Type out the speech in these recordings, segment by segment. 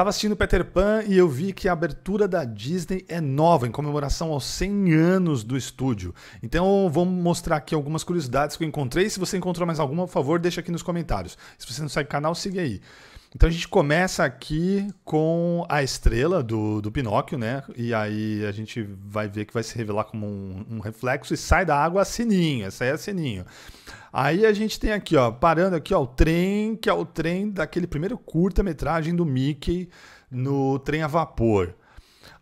tava assistindo Peter Pan e eu vi que a abertura da Disney é nova, em comemoração aos 100 anos do estúdio. Então vou mostrar aqui algumas curiosidades que eu encontrei. Se você encontrou mais alguma, por favor, deixa aqui nos comentários. Se você não segue o canal, siga aí. Então a gente começa aqui com a estrela do, do Pinóquio, né? E aí a gente vai ver que vai se revelar como um, um reflexo e sai da água a sininho. Essa aí é a sininho. Aí a gente tem aqui, ó, parando aqui, ó, o trem, que é o trem daquele primeiro curta-metragem do Mickey no trem a vapor.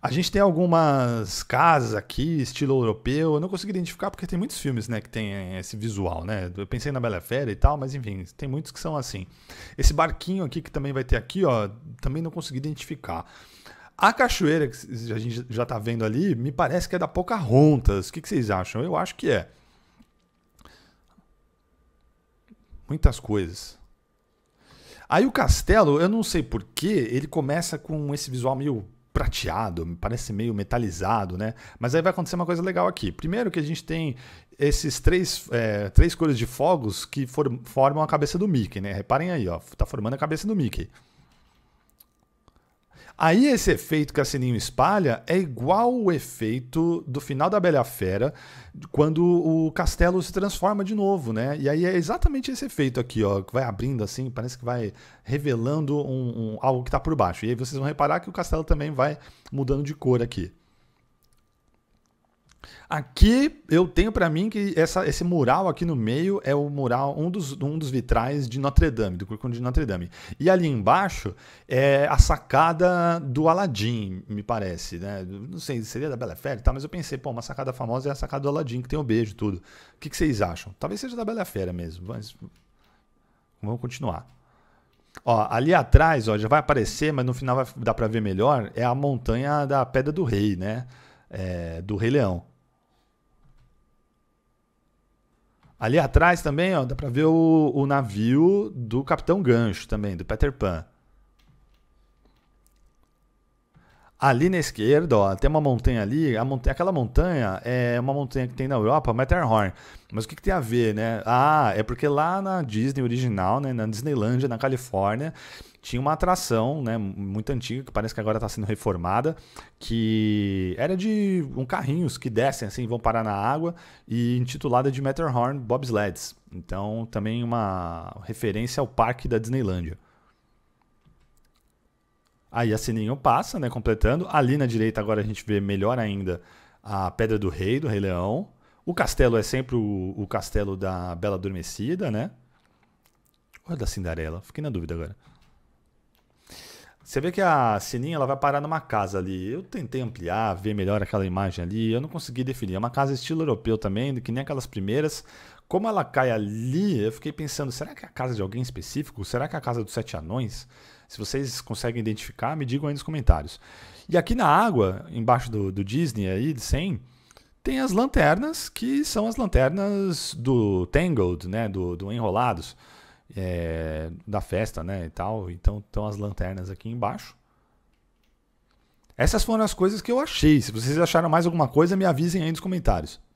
A gente tem algumas casas aqui, estilo europeu. Eu não consegui identificar porque tem muitos filmes, né, que tem eh, esse visual, né? Eu pensei na Bela Fera e tal, mas enfim, tem muitos que são assim. Esse barquinho aqui que também vai ter aqui, ó, também não consegui identificar. A cachoeira que a gente já tá vendo ali, me parece que é da Pocahontas. O que, que vocês acham? Eu acho que é. Muitas coisas. Aí o castelo, eu não sei porquê, ele começa com esse visual meio prateado, parece meio metalizado, né? Mas aí vai acontecer uma coisa legal aqui. Primeiro que a gente tem esses três, é, três cores de fogos que for, formam a cabeça do Mickey, né? Reparem aí, ó, tá formando a cabeça do Mickey. Aí esse efeito que a Sininho espalha é igual o efeito do final da Bela Fera, quando o castelo se transforma de novo, né? E aí é exatamente esse efeito aqui, ó, que vai abrindo assim, parece que vai revelando um, um algo que está por baixo. E aí vocês vão reparar que o castelo também vai mudando de cor aqui. Aqui eu tenho para mim que essa, esse mural aqui no meio é o mural, um dos, um dos vitrais de Notre Dame, do Cúrculo de Notre Dame. E ali embaixo é a sacada do Aladim, me parece, né? Não sei, seria da Bela Fera e tal, mas eu pensei, pô, uma sacada famosa é a sacada do Aladim, que tem o um beijo e tudo. O que, que vocês acham? Talvez seja da Bela Fera mesmo, mas vamos continuar. Ó, ali atrás, ó, já vai aparecer, mas no final vai, dá para ver melhor, é a montanha da Pedra do Rei, né? É, do Rei Leão. Ali atrás também, ó, dá pra ver o, o navio do Capitão Gancho também, do Peter Pan. Ali na esquerda, ó, tem uma montanha ali. Montanha, aquela montanha é uma montanha que tem na Europa, Matterhorn. Mas o que, que, tem a ver, né? Ah, é porque lá na Disney original, né, na Disneylandia, na Califórnia, tinha uma atração, né, muito antiga, que parece que agora está sendo reformada, que era de um carrinhos que descem assim, vão parar na água e intitulada de Matterhorn Bobsleds. Então, também uma referência ao parque da Disneylândia. Aí a Sininho passa, né, completando. Ali na direita agora a gente vê melhor ainda a Pedra do Rei, do Rei Leão. O castelo é sempre o, o castelo da Bela Adormecida, né? Ou é da Cinderela? Fiquei na dúvida agora. Você vê que a sininha ela vai parar numa casa ali. Eu tentei ampliar, ver melhor aquela imagem ali, eu não consegui definir. É uma casa estilo europeu também, que nem aquelas primeiras. Como ela cai ali, eu fiquei pensando, será que é a casa de alguém específico? Será que é a casa dos sete anões? Se vocês conseguem identificar, me digam aí nos comentários. E aqui na água, embaixo do, do Disney aí, de 100, tem as lanternas, que são as lanternas do Tangled, né, do, do Enrolados é, da festa, né, e tal. Então estão as lanternas aqui embaixo. Essas foram as coisas que eu achei. Se vocês acharam mais alguma coisa, me avisem aí nos comentários.